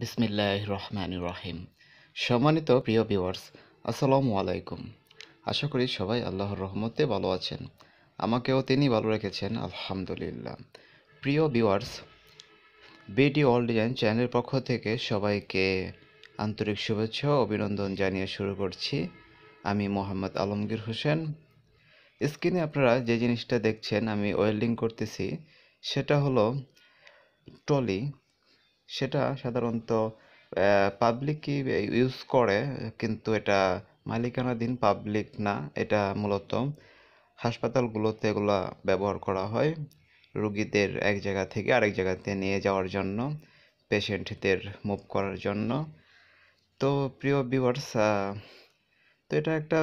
বিসমিল্লাহ রহমান রহিম সম্মানিত প্রিয় ভিওয়ার্স আসসালামু আলাইকুম আশা করি সবাই আল্লাহর রহমতে ভালো আছেন আমাকেও তিনি ভালো রেখেছেন আলহামদুলিল্লাহ প্রিয় ভিওয়ার্স বিডি অল ডিজাইন চ্যানেলের পক্ষ থেকে সবাইকে আন্তরিক শুভেচ্ছা অভিনন্দন জানিয়ে শুরু করছি আমি মোহাম্মদ আলমগীর হোসেন স্ক্রিনে আপনারা যে জিনিসটা দেখছেন আমি ওয়েল্ডিং করতেছি সেটা হলো টলি সেটা সাধারণত পাবলিকই ইউজ করে কিন্তু এটা মালিকানাধীন পাবলিক না এটা মূলত হাসপাতালগুলোতে এগুলা ব্যবহার করা হয় রুগীদের এক জায়গা থেকে আরেক জায়গাতে নিয়ে যাওয়ার জন্য পেশেন্টদের মুভ করার জন্য তো প্রিয় ভিউয়ার্স তো এটা একটা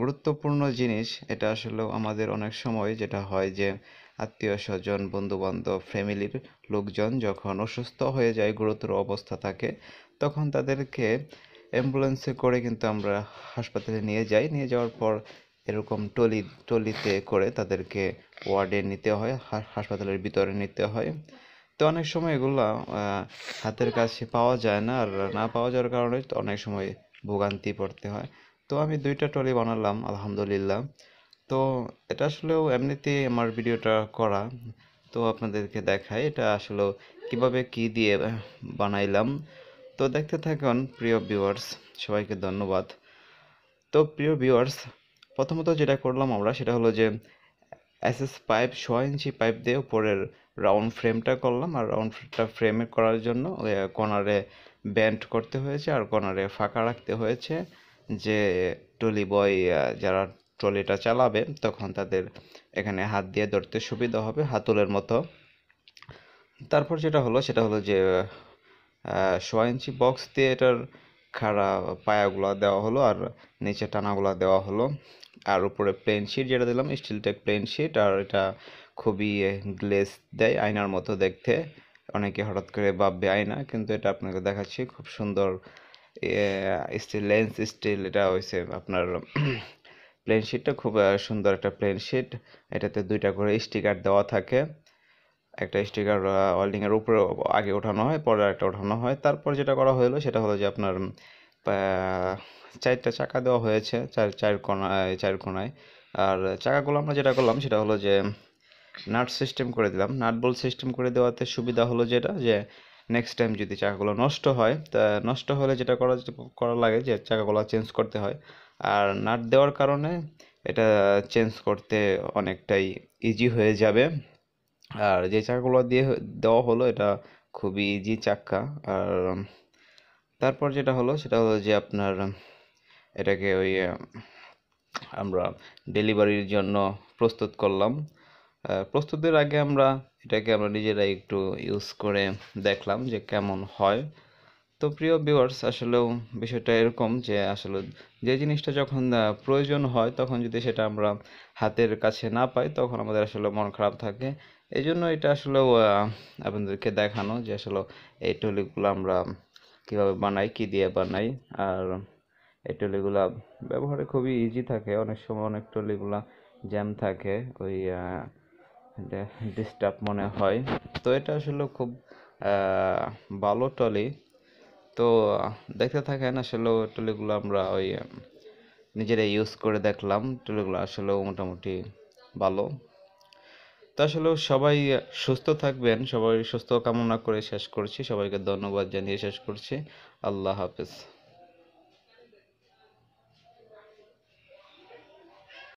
গুরুত্বপূর্ণ জিনিস এটা আসলে আমাদের অনেক সময় যেটা হয় যে আত্মীয় স্বজন বন্ধুবান্ধব ফ্যামিলির লোকজন যখন অসুস্থ হয়ে যায় গুরুতর অবস্থা থাকে তখন তাদেরকে অ্যাম্বুলেন্সে করে কিন্তু আমরা হাসপাতালে নিয়ে যাই নিয়ে যাওয়ার পর এরকম টলি টলিতে করে তাদেরকে ওয়ার্ডে নিতে হয় হাসপাতালের ভিতরে নিতে হয় তো অনেক সময় এগুলো হাতের কাছে পাওয়া যায় না আর না পাওয়া যাওয়ার কারণে অনেক সময় ভোগান্তি পড়তে হয় তো আমি দুইটা টলি বানালাম আলহামদুলিল্লাহ তো এটা আসলেও এমনিতে আমার ভিডিওটা করা তো আপনাদেরকে দেখায় এটা আসলে কিভাবে কি দিয়ে বানাইলাম তো দেখতে থাকুন প্রিয় ভিউয়ার্স সবাইকে ধন্যবাদ তো প্রিয় ভিউয়ার্স প্রথমত যেটা করলাম আমরা সেটা হলো যে এসএস পাইপ ছ ইঞ্চি পাইপ দিয়ে উপরের রাউন্ড ফ্রেমটা করলাম আর রাউন্ড ফ্রেমে করার জন্য কর্নারে ব্যান্ড করতে হয়েছে আর কর্নারে ফাঁকা রাখতে হয়েছে যে টলি বয় যারা ট্রলিটা চালাবে তখন তাদের এখানে হাত দিয়ে ধরতে সুবিধা হবে হাতুলের মতো তারপর যেটা হলো সেটা হলো যে সোয়া ইঞ্চি বক্স দিয়ে এটার খাড়া পায়াগুলো দেওয়া হলো আর নিচে টানাগুলো দেওয়া হলো আর উপরে প্লেন শিট যেটা দিলাম স্টিলটেক প্লেন শিট আর এটা খুবই গ্লেস দেয় আয়নার মতো দেখতে অনেকে হঠাৎ করে ভাববে আয়না কিন্তু এটা আপনাকে দেখাচ্ছি খুব সুন্দর স্টিল লেন্স স্টিল এটা হয়েছে আপনার প্লেন শিটটা খুব সুন্দর একটা প্লেন শিট এটাতে দুইটা করে স্টিকার দেওয়া থাকে একটা স্টিকার ওয়েল্ডিংয়ের উপরে আগে ওঠানো হয় পরে একটা ওঠানো হয় তারপর যেটা করা হলো সেটা হলো যে আপনার চারটা চাকা দেওয়া হয়েছে চার চার কোনায় চার কোনায় আর চাকাগুলো আমরা যেটা করলাম সেটা হলো যে নাট সিস্টেম করে দিলাম নাট বল সিস্টেম করে দেওয়াতে সুবিধা হলো যেটা যে নেক্সট টাইম যদি চাকাগুলো নষ্ট হয় তা নষ্ট হলে যেটা করা করা লাগে যে চাকাগুলো চেঞ্জ করতে হয় আর নাট দেওয়ার কারণে এটা চেঞ্জ করতে অনেকটাই ইজি হয়ে যাবে আর যে চাকাগুলো দিয়ে দেওয়া হলো এটা খুবই ইজি চাক্কা আর তারপর যেটা হলো সেটা হলো যে আপনার এটাকে ওই আমরা ডেলিভারির জন্য প্রস্তুত করলাম প্রস্তুতের আগে আমরা এটাকে আমরা নিজেরাই একটু ইউজ করে দেখলাম যে কেমন হয় তো প্রিয় ভিউয়ার্স আসলেও বিষয়টা এরকম যে আসলে যে জিনিসটা যখন প্রয়োজন হয় তখন যদি সেটা আমরা হাতের কাছে না পাই তখন আমাদের আসলে মন খারাপ থাকে এই জন্য এটা আসলেও আপনাদেরকে দেখানো যে আসলে এই টলিগুলো আমরা কিভাবে বানাই কি দিয়ে বানাই আর এই টলিগুলা ব্যবহারে খুবই ইজি থাকে অনেক সময় অনেক টলিগুলা জ্যাম থাকে ওই ডিস্টার্ব মনে হয় তো এটা আসলে খুব ভালো টলি তো দেখতে থাকেন আসলে টুলিগুলো আমরা ওই নিজেরা ইউজ করে দেখলাম টুলিগুলো আসলেও মোটামুটি ভালো তো আসলে সবাই সুস্থ থাকবেন সবাই সুস্থ কামনা করে শেষ করছি সবাইকে ধন্যবাদ জানিয়ে শেষ করছি আল্লাহ হাফেজ